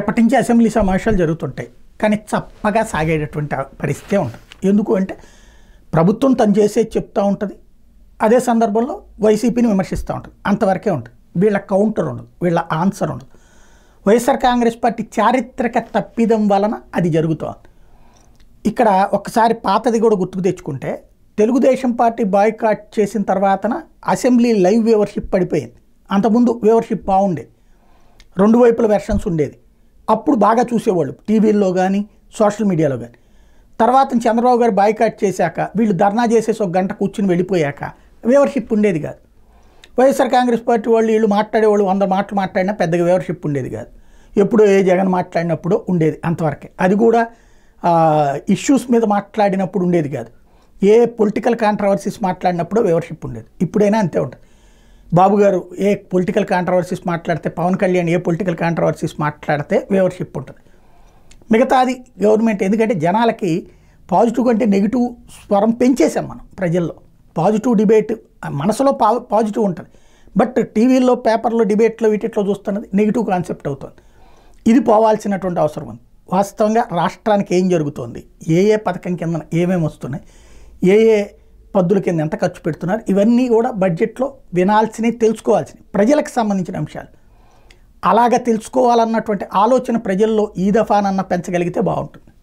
ఎప్పటి నుంచి అసెంబ్లీ సమావేశాలు జరుగుతుంటాయి కానీ చప్పగా సాగేటటువంటి పరిస్థితే ఉంటుంది ఎందుకు అంటే ప్రభుత్వం తను చేసే చెప్తూ ఉంటుంది అదే సందర్భంలో వైసీపీని విమర్శిస్తూ ఉంటుంది అంతవరకే ఉంటుంది వీళ్ళ కౌంటర్ ఉండదు వీళ్ళ ఆన్సర్ ఉండదు వైఎస్ఆర్ కాంగ్రెస్ పార్టీ చారిత్రక తప్పిదం వలన అది జరుగుతోంది ఇక్కడ ఒకసారి పాతది కూడా గుర్తుకు తెచ్చుకుంటే తెలుగుదేశం పార్టీ బాయ్కాట్ చేసిన తర్వాతన అసెంబ్లీ లైవ్ వ్యూవర్షిప్ పడిపోయింది అంతకుముందు వ్యూవర్షిప్ బాగుండేది రెండు వైపుల వెర్షన్స్ ఉండేది అప్పుడు బాగా చూసేవాళ్ళు టీవీల్లో కానీ సోషల్ మీడియాలో కానీ తర్వాత చంద్రబాబు గారు బాయ్కాట్ చేశాక వీళ్ళు ధర్నా చేసేసి ఒక గంట కూర్చుని వెళ్ళిపోయాక వేవర్షిప్ ఉండేది కాదు వైఎస్ఆర్ కాంగ్రెస్ పార్టీ వాళ్ళు వీళ్ళు మాట్లాడేవాళ్ళు వంద మాటలు మాట్లాడినా పెద్దగా వివర్షిప్ ఉండేది కాదు ఎప్పుడో ఏ జగన్ మాట్లాడినప్పుడు ఉండేది అంతవరకే అది కూడా ఇష్యూస్ మీద మాట్లాడినప్పుడు ఉండేది కాదు ఏ పొలిటికల్ కాంట్రవర్సీస్ మాట్లాడినప్పుడు వివర్షిప్ ఉండేది ఇప్పుడైనా అంతే ఉంటుంది బాబు గారు ఏ పొలిటికల్ కాంట్రవర్సీస్ మాట్లాడితే పవన్ కళ్యాణ్ ఏ పొలిటికల్ కాంట్రవర్సీస్ మాట్లాడితే వ్యూవర్షిప్ ఉంటుంది మిగతాది గవర్నమెంట్ ఎందుకంటే జనాలకి పాజిటివ్ కంటే నెగిటివ్ స్వరం పెంచేసాం మనం ప్రజల్లో పాజిటివ్ డిబేట్ మనసులో పా పాజిటివ్ ఉంటుంది బట్ టీవీల్లో పేపర్లో డిబేట్లో వీటిట్లో చూస్తున్నది నెగిటివ్ కాన్సెప్ట్ అవుతుంది ఇది పోవాల్సినటువంటి అవసరం ఉంది వాస్తవంగా రాష్ట్రానికి ఏం జరుగుతోంది ఏ ఏ పథకం కింద ఏమేమి వస్తున్నాయి ఏ ఏ పద్దుల కింద ఎంత ఖర్చు పెడుతున్నారు ఇవన్నీ కూడా బడ్జెట్లో వినాల్సినవి తెలుసుకోవాల్సినవి ప్రజలకు సంబంధించిన అంశాలు అలాగ తెలుసుకోవాలన్నటువంటి ఆలోచన ప్రజల్లో ఈ దఫానన్న పెంచగలిగితే బాగుంటుంది